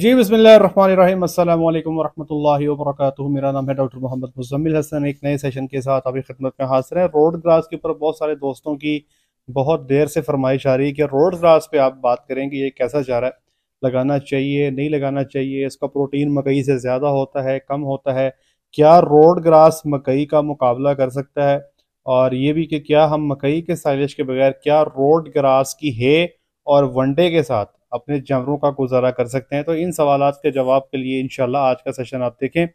जी बसमिलीम अल्लाम वरहमल वर्क मेरा नाम है डॉक्टर मोहम्मद मुजम्मिल हसन एक नए सेशन के साथ अभी खिदमत में हाजिर है रोड ग्रास के ऊपर बहुत सारे दोस्तों की बहुत देर से फरमाइश आ रही है कि रोड ग्रास पे आप बात करें कि ये कैसा जा रहा है लगाना चाहिए नहीं लगाना चाहिए इसका प्रोटीन मकई से ज़्यादा होता है कम होता है क्या रोड ग्रास मकई का मुकाबला कर सकता है और ये भी कि क्या हम मकई के साइलेज के बगैर क्या रोड ग्रास की है और वनडे के साथ अपने जानवरों का गुजारा कर सकते हैं तो इन सवाल के जवाब के लिए इन आज का सेशन आप देखें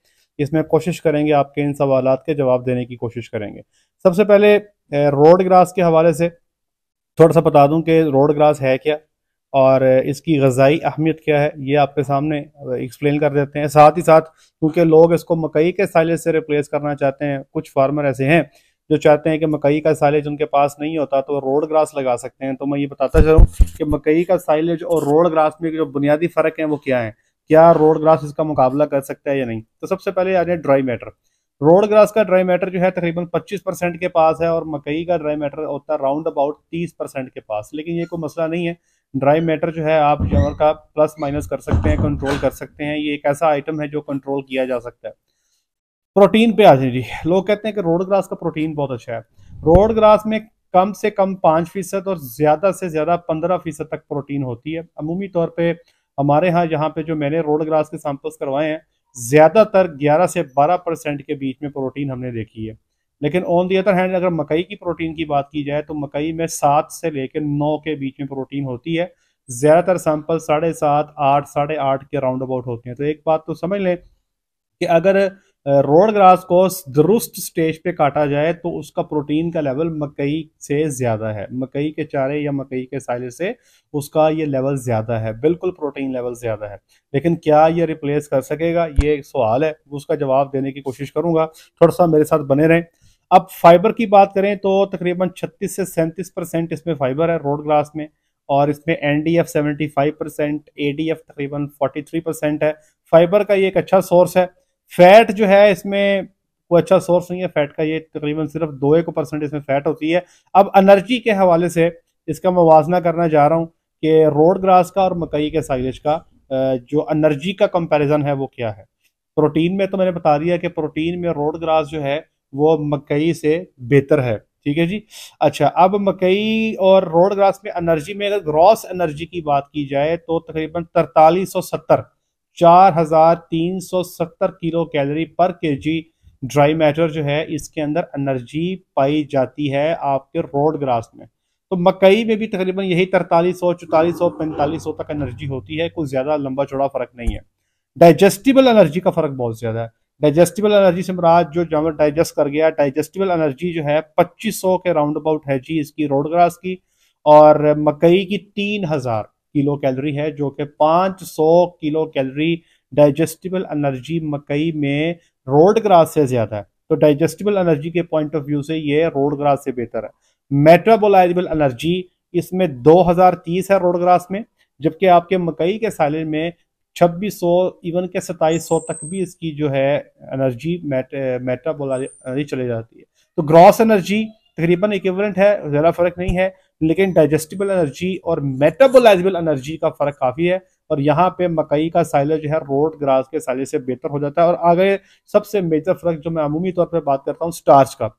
इसमें कोशिश करेंगे आपके इन सवाल के जवाब देने की कोशिश करेंगे सबसे पहले रोड ग्रास के हवाले से थोड़ा सा बता दूं कि रोड ग्रास है क्या और इसकी गजाई अहमियत क्या है ये आपके सामने एक्सप्लेन कर देते हैं साथ ही साथ क्योंकि लोग इसको मकई के साइलेज से रिप्लेस करना चाहते हैं कुछ फार्मर ऐसे हैं जो चाहते हैं कि मकई का साइलेज उनके पास नहीं होता तो रोड ग्रास लगा सकते हैं तो मैं ये बताता चलूँ कि मकई का साइलेज और रोड ग्रास में जो बुनियादी फ़र्क है वो क्या है क्या रोड ग्रास इसका मुकाबला कर सकता है या नहीं तो सबसे पहले आ जाए ड्राई मैटर रोड ग्रास का ड्राई मैटर जो है तकरीबन 25 परसेंट के पास है और मकई का ड्राई मैटर होता है राउंड अबाउट 30 परसेंट के पास लेकिन ये कोई मसला नहीं है ड्राई मैटर जो है आप जानवर का प्लस माइनस कर सकते हैं कंट्रोल कर सकते हैं ये एक ऐसा आइटम है जो कंट्रोल किया जा सकता है प्रोटीन पे आ जाए जी लोग कहते हैं कि रोड ग्रास का प्रोटीन बहुत अच्छा है रोड ग्रास में कम से कम पाँच फीसद और ज़्यादा से ज़्यादा पंद्रह फीसद तक प्रोटीन होती है अमूमी तौर पर हमारे यहाँ यहाँ पे जो मैंने रोड ग्रास के सैंपल्स करवाए हैं ज़्यादातर ग्यारह से बारह परसेंट के बीच में प्रोटीन हमने देखी है लेकिन ऑन दी अदर हैंड अगर मकई की प्रोटीन की बात की जाए तो मकई में सात से लेकर नौ के बीच में प्रोटीन होती है ज़्यादातर सैंपल साढ़े सात आठ साढ़े आठ के राउंड अबाउट होते हैं तो एक बात तो समझ लें कि अगर रोड ग्रास को दुरुस्त स्टेज पे काटा जाए तो उसका प्रोटीन का लेवल मकई से ज़्यादा है मकई के चारे या मकई के साइले से उसका ये लेवल ज़्यादा है बिल्कुल प्रोटीन लेवल ज़्यादा है लेकिन क्या ये रिप्लेस कर सकेगा ये एक सवाल है उसका जवाब देने की कोशिश करूंगा थोड़ा सा मेरे साथ बने रहें अब फाइबर की बात करें तो तकरीबन छत्तीस से सैंतीस परसेंट इसमें फाइबर है रोड ग्रास में और इसमें N D F seventy five percent A D F तकरीबन फोर्टी थ्री परसेंट है फाइबर का ये एक अच्छा सोर्स है फैट जो है इसमें कोई अच्छा सोर्स नहीं है फैट का ये तकरीबन सिर्फ दो एक परसेंट इसमें फैट होती है अब एनर्जी के हवाले से इसका मुजना करना चाह रहा हूँ कि रोड ग्रास का और मकई के साइलेज का जो एनर्जी का कंपैरिजन है वो क्या है प्रोटीन में तो मैंने बता दिया कि प्रोटीन में रोड ग्रास जो है वो मकई से बेहतर है ठीक है जी अच्छा अब मकई और रोड ग्रास में एनर्जी में अगर ग्रॉस एनर्जी की बात की जाए तो तकरीबन तरतालीस सौ सत्तर 4,370 kilo calorie per KG dry matter जो है इसके अंदर एनर्जी पाई जाती है आपके रोड ग्रास में तो मकई में भी तकरीबन यही तरतालीस सौ चौतालीस सौ पैंतालीस सौ तक एनर्जी होती है कुछ ज़्यादा लंबा चौड़ा फ़र्क नहीं है डाइजेस्टिबल एनर्जी का फ़र्क बहुत ज़्यादा है डाइजेस्टिबल एनर्जी से मराज जो जानवर डाइजेस्ट कर गया डाइजेस्टिबल एनर्जी जो है 2500 के राउंड अबाउट है जी इसकी रोड ग्रास की और मकई की तीन हजार किलो कैलोरी है जो कि 500 किलो कैलोरी डाइजेस्टिबल एनर्जी मकई में रोड ग्रास से ज़्यादा है तो डाइजेस्टिबल एनर्जी के पॉइंट ऑफ व्यू से ये रोड ग्रास से बेहतर है मेटाबोलाइजेबल एनर्जी इसमें 2030 है रोड ग्रास में जबकि आपके मकई के साले में 2600 इवन के 2700 तक भी इसकी जो है एनर्जी मेट, मेटाबोलाइज चली जाती है तो ग्रॉस एनर्जी तकरीबन इक्वलेंट है ज़्यादा फ़र्क नहीं है लेकिन डाइजेस्टिबल एनर्जी और मेटाबोलाइजेबल एनर्जी का फर्क काफी है और यहाँ पे मकई का साइलर जो है रोड ग्रास के साइले से बेहतर हो जाता है और आगे सबसे मेजर फर्क जो मैं अमूमी तौर पर बात करता हूँ स्टार्च का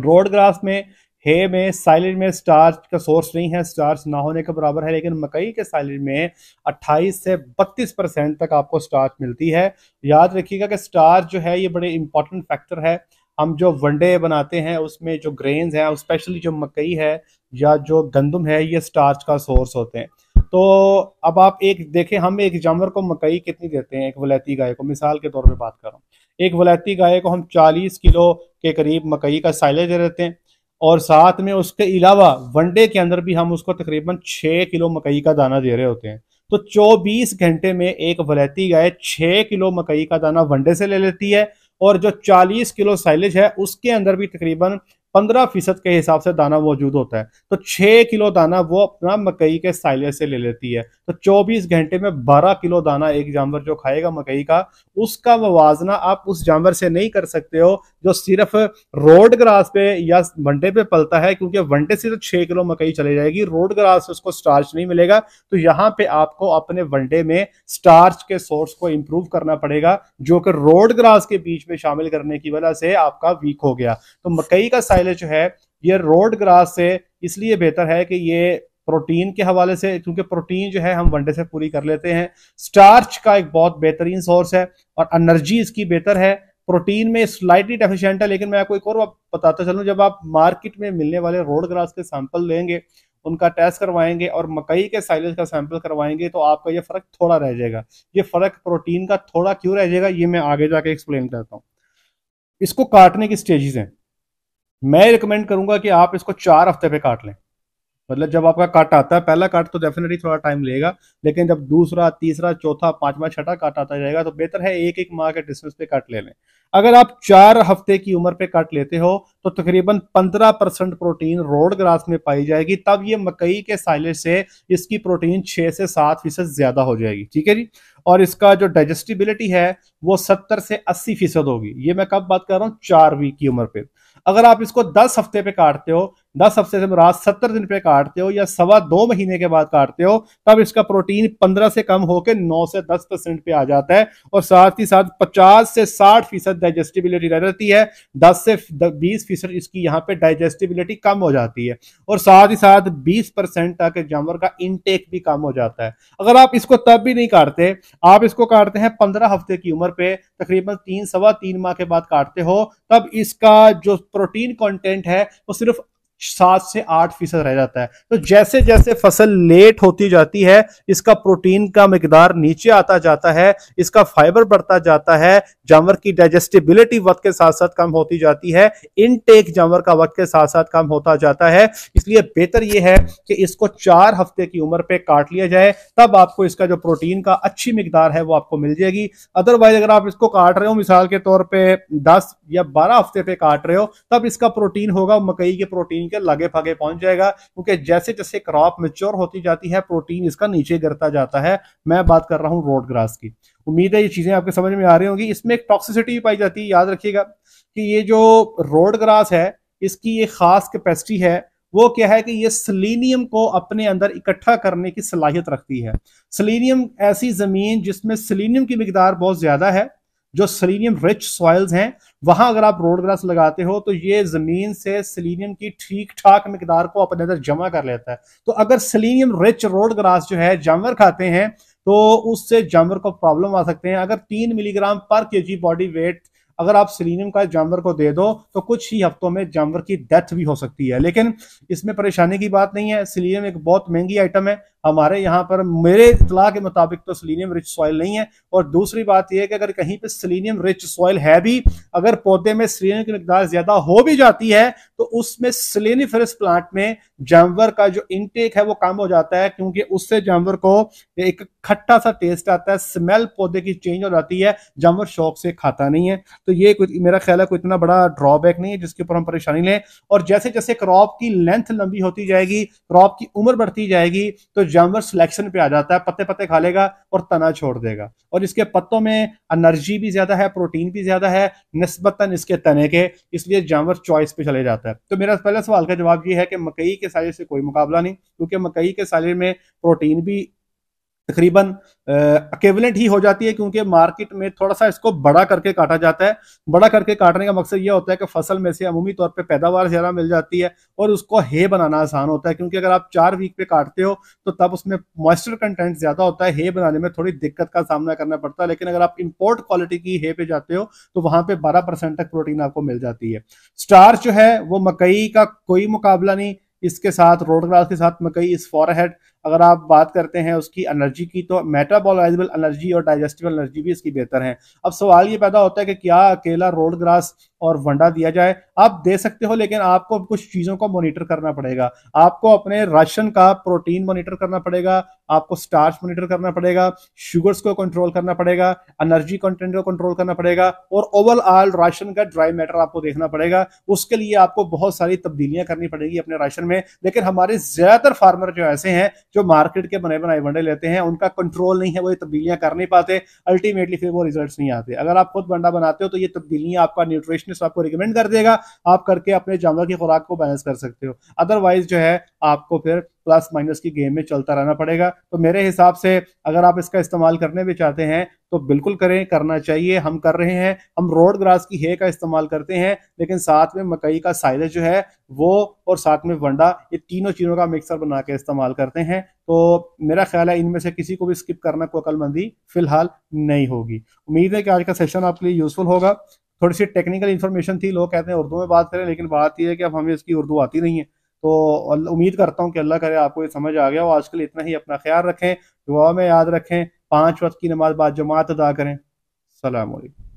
रोड ग्रास में हे में साइलेज में स्टार्च का सोर्स नहीं है स्टार्च ना होने के बराबर है लेकिन मकई के साइलेज में 28 से 32 परसेंट तक आपको स्टार्च मिलती है याद रखिएगा कि स्टार्च जो है ये बड़े इंपॉर्टेंट फैक्टर है हम जो वनडे बनाते हैं उसमें जो ग्रेन्स हैं स्पेशली जो मकई है या जो गंदम है ये स्टार्च का सोर्स होते हैं तो अब आप एक देखें हम एक जानवर को मकई कितनी देते हैं एक वलैती गाय को मिसाल के तौर पे बात कर रहा हूँ एक वलैती गाय को हम 40 किलो के करीब मकई का साइले दे देते हैं और साथ में उसके अलावा वनडे के अंदर भी हम उसको तकरीबन 6 किलो मकई का दाना दे रहे होते हैं तो 24 घंटे में एक वलैती गाय 6 किलो मकई का दाना वनडे से ले लेती है और जो 40 किलो साइलेज है उसके अंदर भी तकरीबन पंद्रह फीसद के हिसाब से दाना मौजूद होता है तो छह किलो दाना वो अपना मकई के साइले से ले लेती है तो चौबीस घंटे में बारह किलो दाना एक जानवर जो खाएगा मकई का उसका मुवाजना आप उस जानवर से नहीं कर सकते हो जो सिर्फ रोड ग्रास पे या वनडे पे पलता है क्योंकि वनडे से तो छह किलो मकई चली जाएगी रोड ग्रास से उसको स्टार्च नहीं मिलेगा तो यहाँ पे आपको अपने वनडे में स्टार्च के सोर्स को इंप्रूव करना पड़ेगा जो कि रोड ग्रास के बीच में शामिल करने की वजह से आपका वीक हो गया तो मकई का साइल पहले जो है ये रोड ग्रास से इसलिए बेहतर है कि ये प्रोटीन के हवाले से क्योंकि प्रोटीन जो है हम वनडे से पूरी कर लेते हैं स्टार्च का एक बहुत बेहतरीन सोर्स है और एनर्जी इसकी बेहतर है प्रोटीन में स्लाइटली डेफिशिएंट है लेकिन मैं आपको एक और बताता चलूँ जब आप मार्केट में मिलने वाले रोड ग्रास के सैंपल लेंगे उनका टेस्ट करवाएंगे और मकई के साइलेज का सैंपल करवाएंगे तो आपका ये फर्क थोड़ा रह जाएगा ये फर्क प्रोटीन का थोड़ा क्यों रह जाएगा ये मैं आगे जाके एक्सप्लेन करता हूँ इसको काटने की स्टेजेस हैं मैं रिकमेंड करूंगा कि आप इसको चार हफ्ते पे काट लें मतलब जब आपका काट आता है पहला काट तो डेफिनेटली थोड़ा टाइम लेगा लेकिन जब दूसरा तीसरा चौथा पांचवा छठा काट आता जाएगा तो बेहतर है एक एक माह के डिस्टेंस पे काट ले लें अगर आप चार हफ्ते की उम्र पे काट लेते हो तो तकरीबन पंद्रह परसेंट प्रोटीन रोड ग्रास में पाई जाएगी तब ये मकई के साइलेज से इसकी प्रोटीन छह से सात फीसद ज्यादा हो जाएगी ठीक है जी और इसका जो डाइजेस्टिबिलिटी है वो सत्तर से अस्सी फीसद होगी ये मैं कब बात कर रहा हूँ चार वीक की उम्र पे अगर आप इसको दस हफ्ते पे काटते हो दस हफ्ते से रात सत्तर दिन पे काटते हो या सवा दो महीने के बाद काटते हो तब इसका प्रोटीन पंद्रह से कम होकर नौ से दस परसेंट पे आ जाता है और साथ ही साथ पचास से साठ फीसद डाइजेस्टिबिलिटी रहती है दस से बीस फीसद इसकी यहाँ पे डाइजेस्टिबिलिटी कम हो जाती है और साथ ही साथ बीस परसेंट तक जानवर का इनटेक भी कम हो जाता है अगर आप इसको तब भी नहीं काटते आप इसको काटते हैं पंद्रह हफ्ते की उम्र पे तकरीबन तीन सवा तीन माह के बाद काटते हो तब इसका जो प्रोटीन कंटेंट है वो सिर्फ सात से आठ फीसद रह जाता है तो जैसे जैसे फसल लेट होती जाती है इसका प्रोटीन का मकदार नीचे आता जाता है इसका फाइबर बढ़ता जाता है जानवर की डाइजेस्टिबिलिटी वक्त के साथ साथ कम होती जाती है इनटेक जानवर का वक्त के साथ साथ कम होता जाता है इसलिए बेहतर यह है कि इसको चार हफ्ते की उम्र पे काट लिया जाए तब आपको इसका जो प्रोटीन का अच्छी मकदार है वो आपको मिल जाएगी अदरवाइज अगर आप इसको काट रहे हो मिसाल के तौर पर दस या बारह हफ्ते पे काट रहे हो तब इसका प्रोटीन होगा मकई के प्रोटीन प्रोटीन के लगे फगे पहुंच जाएगा क्योंकि जैसे जैसे क्रॉप मेच्योर होती जाती है प्रोटीन इसका नीचे गिरता जाता है मैं बात कर रहा हूँ रोड ग्रास की उम्मीद है ये चीजें आपके समझ में आ रही होंगी इसमें एक टॉक्सिसिटी भी पाई जाती है याद रखिएगा कि ये जो रोड ग्रास है इसकी एक खास कैपेसिटी है वो क्या है कि ये सिलीनियम को अपने अंदर इकट्ठा करने की सलाहियत रखती है सिलीनियम ऐसी जमीन जिसमें सिलीनियम की मिकदार बहुत ज्यादा है जो सलीनियम रिच सॉइल्स हैं वहां अगर आप रोड ग्रास लगाते हो तो ये जमीन से सलीनियम की ठीक ठाक मकदार को अपने अंदर जमा कर लेता है तो अगर सलीनियम रिच रोड ग्रास जो है जानवर खाते हैं तो उससे जानवर को प्रॉब्लम आ सकते हैं अगर तीन मिलीग्राम पर के जी बॉडी वेट अगर आप सिलीनियम का जानवर को दे दो तो कुछ ही हफ्तों में जानवर की डेथ भी हो सकती है लेकिन इसमें परेशानी की बात नहीं है सिलीनियम एक बहुत महंगी आइटम है हमारे यहाँ पर मेरे इतला के मुताबिक तो सिलीनियम रिच सॉइल नहीं है और दूसरी बात यह है कि अगर कहीं पर सिलीनियम रिच सॉइल है भी अगर पौधे में सिलीनियम की मकदार ज्यादा हो भी जाती है तो उसमें सिलेनिफेरस प्लांट में जानवर का जो इनटेक है वो कम हो जाता है क्योंकि उससे जानवर को एक खट्टा सा टेस्ट आता है स्मेल पौधे की चेंज हो जाती है जानवर शौक से खाता नहीं है तो ये मेरा ख्याल है कोई इतना बड़ा ड्रॉबैक नहीं है जिसके ऊपर हम परेशानी लें और जैसे जैसे क्रॉप की लेंथ लंबी होती जाएगी क्रॉप की उम्र बढ़ती जाएगी तो जानवर सिलेक्शन पे आ जाता है पत्ते पत्ते खा लेगा और तना छोड़ देगा और इसके पत्तों में एनर्जी भी ज्यादा है प्रोटीन भी ज्यादा है नस्बता इसके तने के इसलिए जानवर चॉइस पे चले जाता है तो मेरा पहला सवाल का जवाब ये है कि मकई के साले से कोई मुकाबला नहीं क्योंकि मकई के साले में प्रोटीन भी तकरीबन अकेवलेंट ही हो जाती है क्योंकि मार्केट में थोड़ा सा इसको बड़ा करके काटा जाता है बड़ा करके काटने का मकसद यह होता है कि फसल में से अमूमी तौर पे पैदावार ज़्यादा मिल जाती है और उसको हे बनाना आसान होता है क्योंकि अगर आप चार वीक पे काटते हो तो तब उसमें मॉइस्चर कंटेंट ज़्यादा होता है हे बनाने में थोड़ी दिक्कत का सामना करना पड़ता है लेकिन अगर आप इम्पोर्ट क्वालिटी की हे पे जाते हो तो वहाँ पर बारह तक प्रोटीन आपको मिल जाती है स्टार्च जो है वो मकई का कोई मुकाबला नहीं इसके साथ रोड ग्रास के साथ मकई इस फॉरहेड अगर आप बात करते हैं उसकी एनर्जी की तो मेटाबोलाइजेबल एनर्जी और डाइजेस्टिबल एनर्जी भी इसकी बेहतर है अब सवाल ये पैदा होता है कि क्या अकेला रोड ग्रास और वंडा दिया जाए आप दे सकते हो लेकिन आपको कुछ चीज़ों को मॉनिटर करना पड़ेगा आपको अपने राशन का प्रोटीन मॉनिटर करना पड़ेगा आपको स्टार्च मॉनिटर करना पड़ेगा शुगर्स को कंट्रोल करना पड़ेगा एनर्जी कंटेंट को कंट्रोल करना पड़ेगा और ओवरऑल राशन का ड्राई मैटर आपको देखना पड़ेगा उसके लिए आपको बहुत सारी तब्दीलियां करनी पड़ेगी अपने राशन में लेकिन हमारे ज्यादातर फार्मर जो ऐसे हैं जो मार्केट के बने बनाए वंडे लेते हैं उनका कंट्रोल नहीं है वो ये तब्दीलियां कर नहीं पाते अल्टीमेटली फिर वो रिजल्ट नहीं आते अगर आप खुद वंडा बनाते हो तो ये तब्दीलियां आपका न्यूट्रिशन न्यूट्रिशनिस्ट आपको रिकमेंड कर देगा आप करके अपने जानवर की खुराक को बैलेंस कर सकते हो अदरवाइज जो है आपको फिर प्लस माइनस की गेम में चलता रहना पड़ेगा तो मेरे हिसाब से अगर आप इसका इस्तेमाल करने भी चाहते हैं तो बिल्कुल करें करना चाहिए हम कर रहे हैं हम रोड ग्रास की हे का इस्तेमाल करते हैं लेकिन साथ में मकई का साइलेज जो है वो और साथ में वंडा ये तीनों चीज़ों का मिक्सर बना के इस्तेमाल करते हैं तो मेरा ख्याल है इनमें से किसी को भी स्किप करना को अकलमंदी फिलहाल नहीं होगी उम्मीद है कि आज का सेशन आपके लिए यूजफुल होगा थोड़ी सी टेक्निकल इन्फॉर्मेशन थी लोग कहते हैं उर्दू में बात करें लेकिन बात यह है कि अब हमें इसकी उर्दू आती नहीं है तो उम्मीद करता हूँ कि अल्लाह करे आपको ये समझ आ गया और आजकल इतना ही अपना ख्याल रखें दुआ में याद रखें पाँच वक्त की नमाज बाद जमात अदा करें सलामकुम